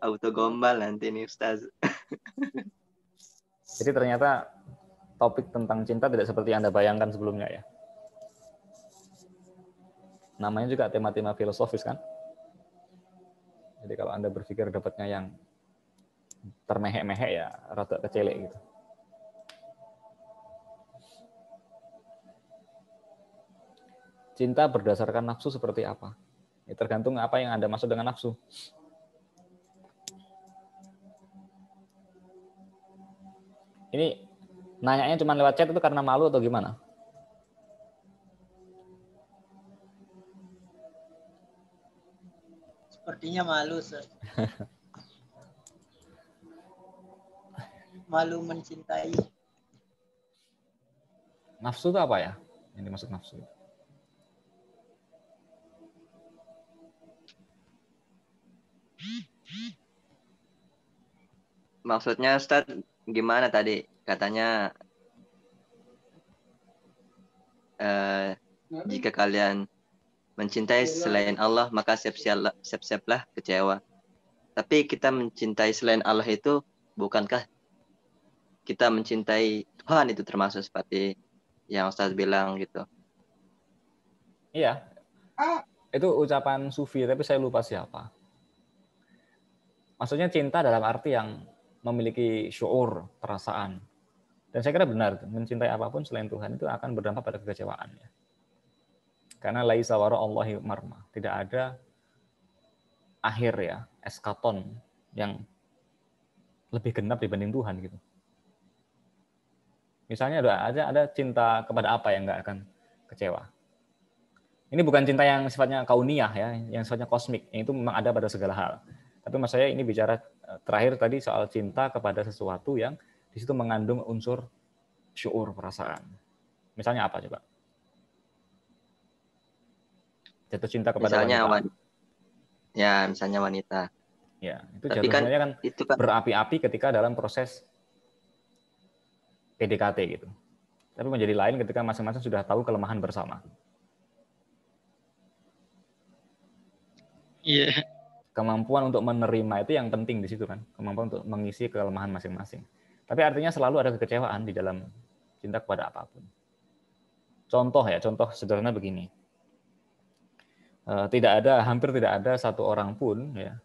auto gombal nanti nih Ustaz. [laughs] Jadi ternyata topik tentang cinta tidak seperti yang Anda bayangkan sebelumnya ya. Namanya juga tema-tema filosofis kan. Jadi kalau Anda berpikir dapatnya yang termehek-mehek ya rada kecelek gitu. Cinta berdasarkan nafsu seperti apa? Ya, tergantung apa yang Anda maksud dengan nafsu. Ini nanyanya cuma lewat chat itu karena malu atau gimana? Sepertinya malu, Sir. [laughs] malu mencintai. Nafsu itu apa ya? Yang dimaksud nafsu. Maksudnya Ustaz gimana tadi katanya uh, jika kalian mencintai selain Allah maka siap-siaplah siap kecewa. Tapi kita mencintai selain Allah itu bukankah kita mencintai Tuhan itu termasuk seperti yang Ustaz bilang gitu. Iya. Ah. Itu ucapan sufi tapi saya lupa siapa. Maksudnya cinta dalam arti yang memiliki syuur, perasaan. Dan saya kira benar, mencintai apapun selain Tuhan itu akan berdampak pada kekecewaan. Ya. Karena laisa wara Allahi marma. Tidak ada akhir ya, eskaton yang lebih genap dibanding Tuhan gitu. Misalnya ada ada, ada cinta kepada apa yang nggak akan kecewa. Ini bukan cinta yang sifatnya kauniyah ya, yang sifatnya kosmik, yang itu memang ada pada segala hal tapi mas saya ini bicara eh, terakhir tadi soal cinta kepada sesuatu yang di situ mengandung unsur syukur perasaan. Misalnya apa coba? Jatuh cinta kepada misalnya wanita. ya, misalnya wanita. Ya, itu Tapi jatuh kan, kan, itu kan berapi-api ketika dalam proses PDKT gitu. Tapi menjadi lain ketika masing-masing sudah tahu kelemahan bersama. Iya. Yeah kemampuan untuk menerima itu yang penting di situ kan kemampuan untuk mengisi kelemahan masing-masing tapi artinya selalu ada kekecewaan di dalam cinta kepada apapun contoh ya contoh sederhana begini eh, tidak ada hampir tidak ada satu orang pun ya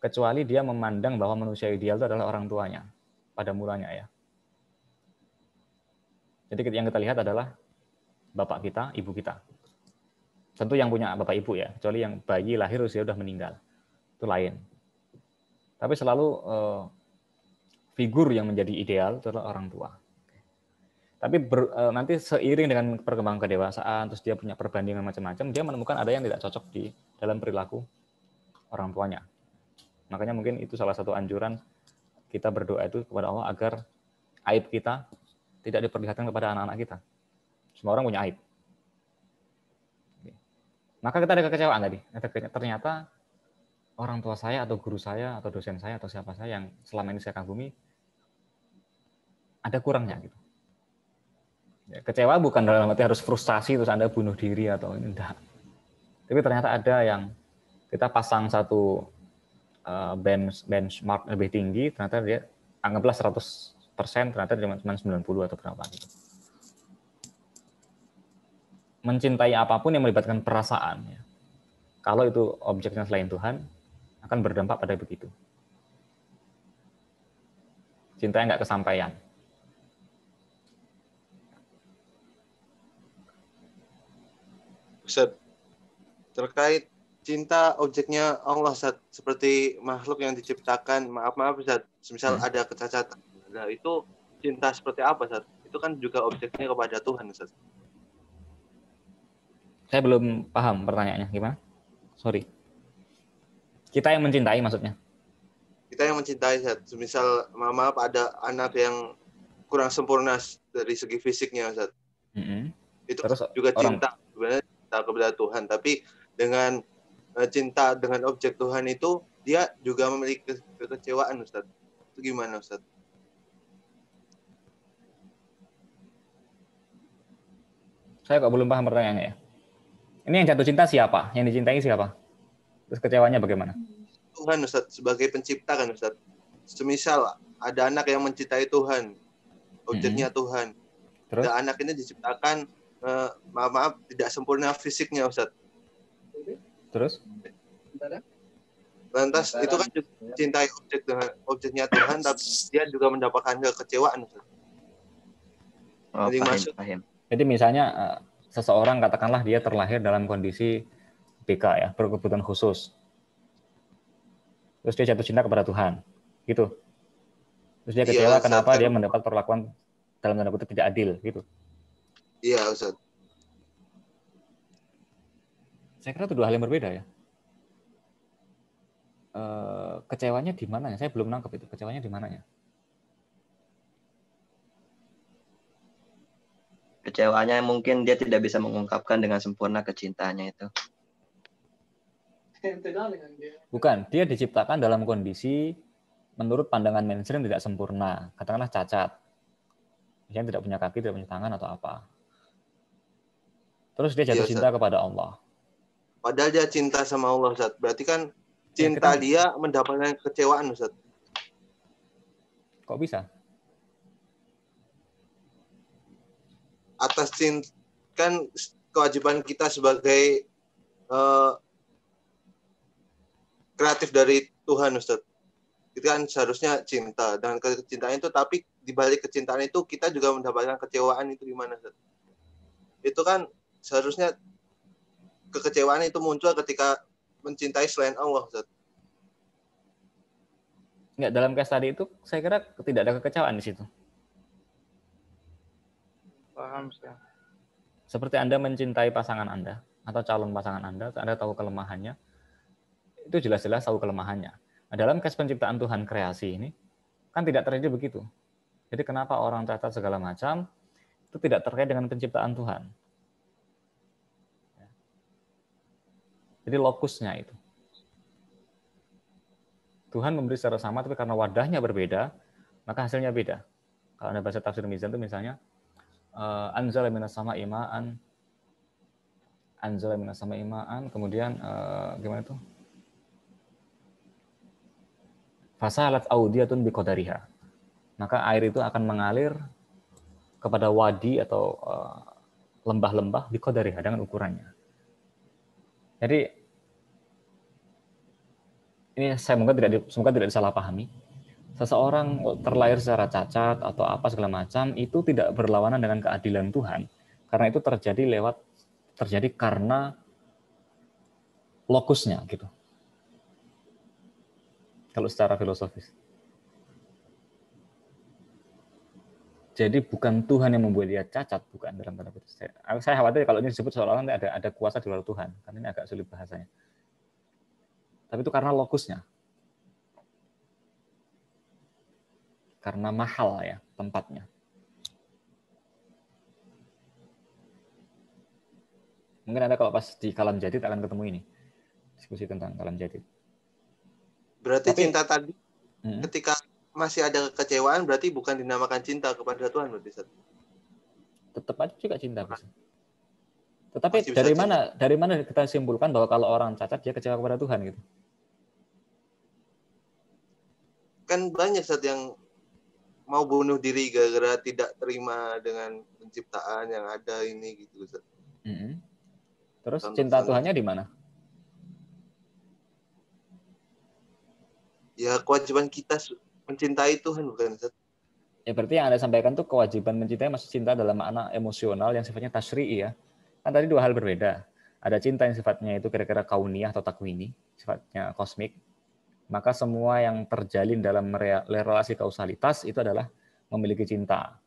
kecuali dia memandang bahwa manusia ideal itu adalah orang tuanya pada mulanya ya jadi yang kita lihat adalah bapak kita ibu kita tentu yang punya bapak ibu ya kecuali yang bayi lahir usia sudah meninggal itu lain. Tapi selalu uh, figur yang menjadi ideal itu adalah orang tua. Tapi ber, uh, nanti seiring dengan perkembangan kedewasaan, terus dia punya perbandingan macam-macam, dia menemukan ada yang tidak cocok di dalam perilaku orang tuanya. Makanya mungkin itu salah satu anjuran kita berdoa itu kepada Allah agar aib kita tidak diperlihatkan kepada anak-anak kita. Semua orang punya aib. Maka kita ada kekecewaan tadi. Ternyata orang tua saya atau guru saya atau dosen saya atau siapa saya yang selama ini saya kagumi ada kurangnya gitu. Ya, kecewa bukan dalam arti harus frustasi terus Anda bunuh diri atau ini enggak. Tapi ternyata ada yang kita pasang satu eh, bench benchmark lebih tinggi ternyata dia anggaplah 100% ternyata cuma 90 atau berapa gitu. Mencintai apapun yang melibatkan perasaan ya. Kalau itu objeknya selain Tuhan, akan berdampak pada begitu. Cinta yang nggak kesampaian. Ustaz, terkait cinta objeknya Allah Ustaz, seperti makhluk yang diciptakan, maaf-maaf Ustaz, misal hmm. ada kecacatan, nah, itu cinta seperti apa Ustaz? Itu kan juga objeknya kepada Tuhan Ustaz. Saya belum paham pertanyaannya, gimana? Sorry. Kita yang mencintai maksudnya. Kita yang mencintai, Sat. Misal, mama ada anak yang kurang sempurna dari segi fisiknya, Sat. Mm -hmm. Itu Terus juga orang... cinta. Sebenarnya cinta kepada Tuhan. Tapi dengan e, cinta dengan objek Tuhan itu, dia juga memiliki kekecewaan, Ustaz. Itu gimana, Ustaz? Saya kok belum paham pertanyaannya ya. Ini yang jatuh cinta siapa? Yang dicintai siapa? Terus kecewanya bagaimana? Tuhan Ustaz sebagai pencipta kan Ustaz. Semisal ada anak yang mencintai Tuhan, objeknya hmm. Tuhan. Terus? Dan anak ini diciptakan eh, maaf maaf tidak sempurna fisiknya Ustaz. Terus? Lantas Bentar. itu kan juga cintai objek Tuhan, objeknya Tuhan tapi dia juga mendapatkan kekecewaan Ustaz. Oh, Jadi pahim, maksud, Jadi misalnya eh, seseorang katakanlah dia terlahir dalam kondisi PK ya, berkebutuhan khusus. Terus dia jatuh cinta kepada Tuhan. Gitu. Terus dia iya, kecewa ya, kenapa dia mendapat perlakuan dalam tanda kutip tidak adil gitu. Iya, Ustaz. Saya kira itu dua hal yang berbeda ya. Eh, kecewanya di mana ya? Saya belum nangkep itu. Kecewanya di mana ya? Kecewanya mungkin dia tidak bisa mengungkapkan dengan sempurna kecintaannya itu. Bukan, dia diciptakan dalam kondisi menurut pandangan mainstream tidak sempurna, katakanlah cacat. Misalnya tidak punya kaki, tidak punya tangan atau apa. Terus dia jatuh ya, cinta kepada Allah. Padahal dia cinta sama Allah, Ustaz. Berarti kan cinta ya, kita... dia mendapatkan kecewaan, Ustaz. Kok bisa? Atas cinta kan kewajiban kita sebagai uh, kreatif dari Tuhan Ustaz. Itu kan seharusnya cinta dan kecintaan itu tapi dibalik kecintaan itu kita juga mendapatkan kecewaan itu gimana Ustaz? Itu kan seharusnya kekecewaan itu muncul ketika mencintai selain Allah Ustaz. Enggak, dalam case tadi itu saya kira tidak ada kekecewaan di situ. Paham, Ustaz. Seperti Anda mencintai pasangan Anda atau calon pasangan Anda, Anda tahu kelemahannya, itu jelas-jelas tahu kelemahannya. Nah, dalam kasus penciptaan Tuhan kreasi ini kan tidak terjadi begitu. Jadi kenapa orang tercatat segala macam itu tidak terkait dengan penciptaan Tuhan. Jadi lokusnya itu. Tuhan memberi secara sama, tapi karena wadahnya berbeda, maka hasilnya beda. Kalau Anda bahasa tafsir Mizan itu misalnya, eh, anzala minas sama imaan, anzala minas sama imaan, kemudian eh, gimana tuh? Fasalat audiatun biqadariha. Maka air itu akan mengalir kepada wadi atau eh, lembah-lembah biqadariha dengan ukurannya. Jadi ini saya mungkin tidak semoga tidak salah pahami. Seseorang terlahir secara cacat atau apa segala macam itu tidak berlawanan dengan keadilan Tuhan karena itu terjadi lewat terjadi karena lokusnya gitu kalau secara filosofis. Jadi bukan Tuhan yang membuat dia cacat, bukan dalam tanda kutip. Saya, saya khawatir kalau ini disebut seolah-olah ada ada kuasa di luar Tuhan, karena ini agak sulit bahasanya. Tapi itu karena lokusnya. Karena mahal ya tempatnya. Mungkin ada kalau pas di Kalam Jadid akan ketemu ini. Diskusi tentang Kalam Jadid. Berarti Tapi, cinta tadi hmm. ketika masih ada kekecewaan berarti bukan dinamakan cinta kepada Tuhan berarti. Tetap aja juga cinta. Bisa. Tetapi masih dari mana dari mana kita simpulkan bahwa kalau orang cacat dia kecewa kepada Tuhan gitu? Kan banyak saat yang mau bunuh diri gara-gara tidak terima dengan penciptaan yang ada ini gitu Ustaz. Mm -hmm. Terus Tentu cinta Tuhannya di mana? ya kewajiban kita mencintai Tuhan bukan Ya berarti yang Anda sampaikan tuh kewajiban mencintai maksud cinta dalam makna emosional yang sifatnya tasri'i ya. Kan tadi dua hal berbeda. Ada cinta yang sifatnya itu kira-kira kauniyah atau takwini, sifatnya kosmik. Maka semua yang terjalin dalam relasi kausalitas itu adalah memiliki cinta.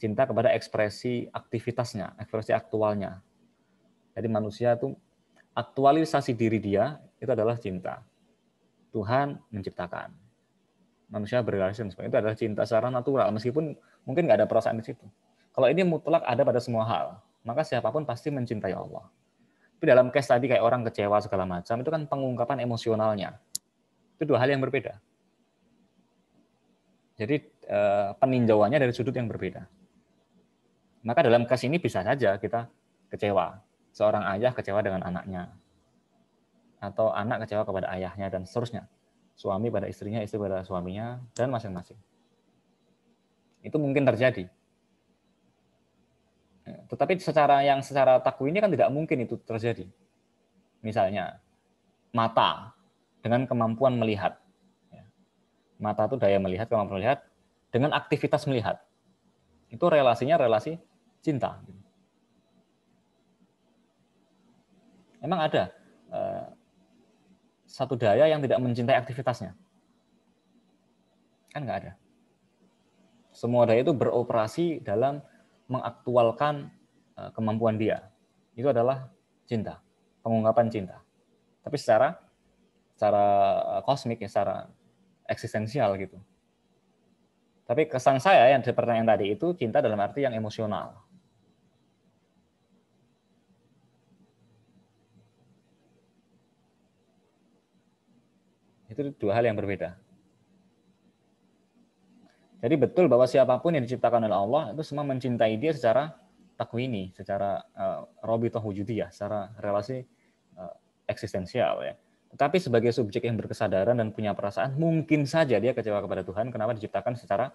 Cinta kepada ekspresi aktivitasnya, ekspresi aktualnya. Jadi manusia itu aktualisasi diri dia itu adalah cinta. Tuhan menciptakan. Manusia berrelasi dan sebagainya. Itu adalah cinta secara natural, meskipun mungkin nggak ada perasaan di situ. Kalau ini mutlak ada pada semua hal, maka siapapun pasti mencintai Allah. Tapi dalam case tadi kayak orang kecewa segala macam, itu kan pengungkapan emosionalnya. Itu dua hal yang berbeda. Jadi eh, peninjauannya dari sudut yang berbeda. Maka dalam kasus ini bisa saja kita kecewa. Seorang ayah kecewa dengan anaknya, atau anak kecewa kepada ayahnya dan seterusnya. Suami pada istrinya, istri pada suaminya dan masing-masing. Itu mungkin terjadi. Ya, tetapi secara yang secara takwini kan tidak mungkin itu terjadi. Misalnya mata dengan kemampuan melihat. Ya. Mata itu daya melihat, kemampuan melihat dengan aktivitas melihat. Itu relasinya relasi cinta. Emang ada satu daya yang tidak mencintai aktivitasnya? Kan nggak ada. Semua daya itu beroperasi dalam mengaktualkan eh, kemampuan dia. Itu adalah cinta, pengungkapan cinta. Tapi secara secara eh, kosmik, ya, secara eksistensial gitu. Tapi kesan saya yang di pertanyaan tadi itu cinta dalam arti yang emosional. Itu dua hal yang berbeda. Jadi betul bahwa siapapun yang diciptakan oleh Allah itu semua mencintai dia secara takwini, secara uh, robitoh wujudiyah, secara relasi uh, eksistensial ya. Tetapi sebagai subjek yang berkesadaran dan punya perasaan, mungkin saja dia kecewa kepada Tuhan kenapa diciptakan secara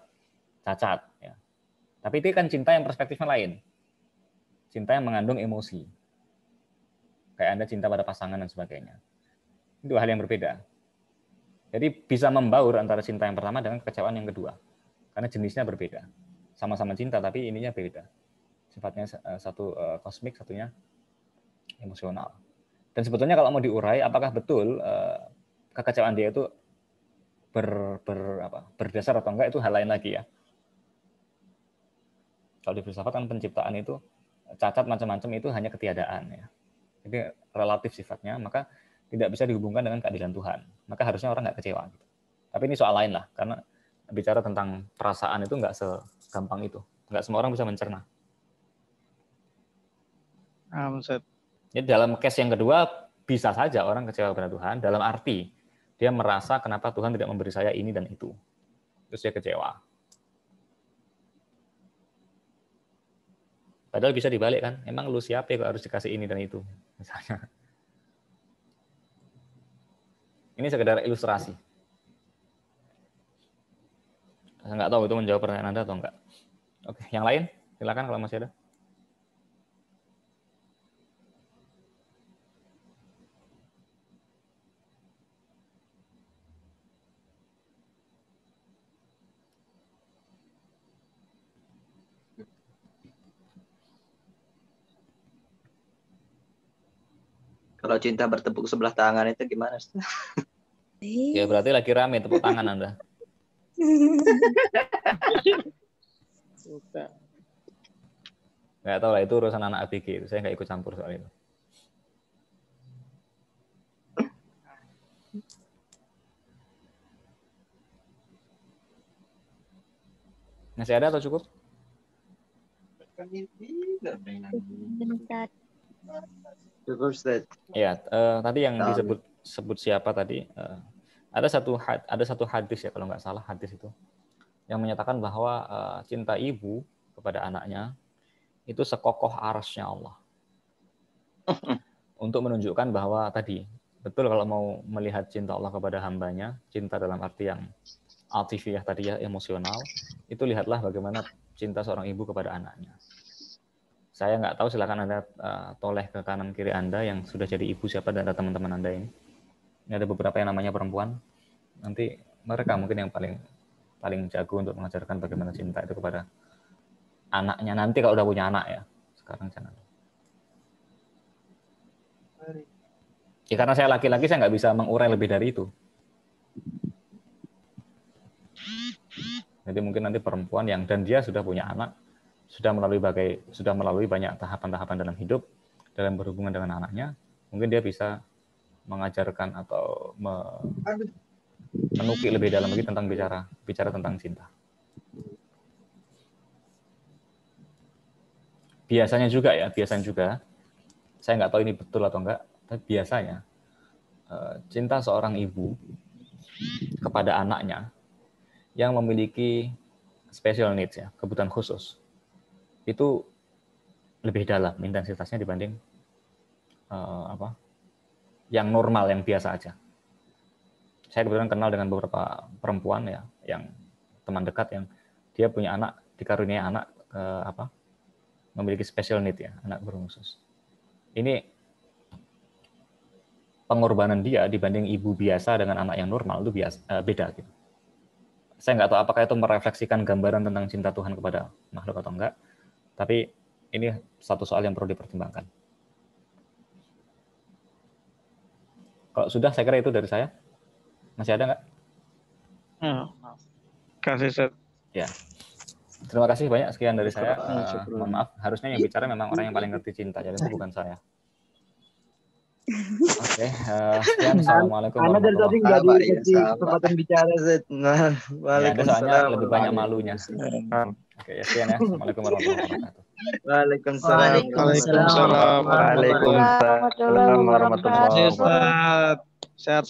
cacat. Ya. Tapi itu kan cinta yang perspektifnya lain. Cinta yang mengandung emosi. Kayak Anda cinta pada pasangan dan sebagainya. Itu hal yang berbeda. Jadi bisa membaur antara cinta yang pertama dengan kekecewaan yang kedua. Karena jenisnya berbeda. Sama-sama cinta tapi ininya beda. Sifatnya eh, satu eh, kosmik, satunya emosional. Dan sebetulnya kalau mau diurai apakah betul uh, kekecewaan dia itu ber, ber apa, berdasar atau enggak itu hal lain lagi ya. Kalau di filsafat kan penciptaan itu cacat macam-macam itu hanya ketiadaan ya. Jadi relatif sifatnya, maka tidak bisa dihubungkan dengan keadilan Tuhan. Maka harusnya orang nggak kecewa. Gitu. Tapi ini soal lain lah, karena bicara tentang perasaan itu nggak segampang itu. Nggak semua orang bisa mencerna. dalam case yang kedua, bisa saja orang kecewa kepada Tuhan dalam arti dia merasa kenapa Tuhan tidak memberi saya ini dan itu. Terus dia kecewa. Padahal bisa dibalik kan, emang lu siapa ya kok harus dikasih ini dan itu, misalnya. Ini sekedar ilustrasi. Saya nggak tahu itu menjawab pertanyaan Anda atau enggak. Oke, yang lain? Silakan kalau masih ada. Kalau cinta bertepuk sebelah tangan itu gimana? ya berarti lagi rame tepuk tangan Anda. Nggak tahu lah itu urusan anak ABG. Saya nggak ikut campur soal itu. Masih ada atau cukup? Bentar. Ya, uh, tadi yang nah, disebut sebut siapa tadi? Uh, ada satu had, ada satu hadis ya kalau nggak salah hadis itu yang menyatakan bahwa uh, cinta ibu kepada anaknya itu sekokoh arasnya Allah. [laughs] Untuk menunjukkan bahwa tadi betul kalau mau melihat cinta Allah kepada hambanya, cinta dalam arti yang atifiyah tadi ya emosional, itu lihatlah bagaimana cinta seorang ibu kepada anaknya. Saya nggak tahu, silahkan Anda eh, toleh ke kanan kiri Anda yang sudah jadi ibu siapa dan teman-teman Anda ini. Ini ada beberapa yang namanya perempuan. Nanti mereka mungkin yang paling paling jago untuk mengajarkan bagaimana cinta itu kepada anaknya nanti kalau udah punya anak ya. Sekarang jangan. Ya karena saya laki-laki saya nggak bisa mengurai lebih dari itu. Jadi mungkin nanti perempuan yang dan dia sudah punya anak, sudah melalui bagai sudah melalui banyak tahapan-tahapan dalam hidup dalam berhubungan dengan anaknya, mungkin dia bisa mengajarkan atau me menukik lebih dalam lagi tentang bicara bicara tentang cinta. Biasanya juga ya, biasanya juga. Saya nggak tahu ini betul atau enggak, tapi biasanya eh, cinta seorang ibu kepada anaknya yang memiliki special needs ya, kebutuhan khusus itu lebih dalam intensitasnya dibanding uh, apa yang normal yang biasa aja. Saya kebetulan kenal dengan beberapa perempuan ya yang teman dekat yang dia punya anak dikaruniai anak uh, apa memiliki special need ya anak berkhusus. Ini pengorbanan dia dibanding ibu biasa dengan anak yang normal itu biasa uh, eh, beda gitu. Saya nggak tahu apakah itu merefleksikan gambaran tentang cinta Tuhan kepada makhluk atau enggak, tapi ini satu soal yang perlu dipertimbangkan. Kalau sudah, saya kira itu dari saya. Masih ada nggak? Terima ya, Kasih, Seth. Ya. Terima kasih banyak. Sekian dari saya. Uh, mohon maaf, harusnya yang bicara memang orang yang paling ngerti cinta, jadi bukan saya. Oke, okay, uh, eh, ya, Assalamualaikum Karena dari tadi nggak dikasih ya, kesempatan bicara, nah, iya, kan Waalaikumsalam. Ya, lebih banyak malunya. Oke, ya sekian ya. Assalamualaikum warahmatullahi wabarakatuh. Waalaikumsalam. Waalaikumsalam. Waalaikumsalam Waalaikumsalam. Waalaikumsalam. Waalaikumsalam.